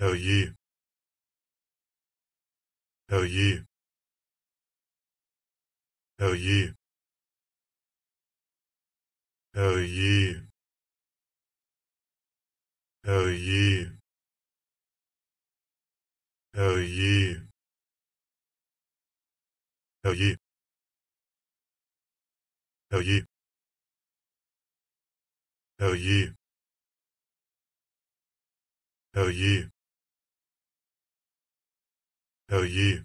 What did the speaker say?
Hell yeah. Hell yeah. Hell yeah. Hell yeah. Hell yeah. Hell yeah. Hell yeah. Hell yeah. Hell yeah. Hell yeah. Are you?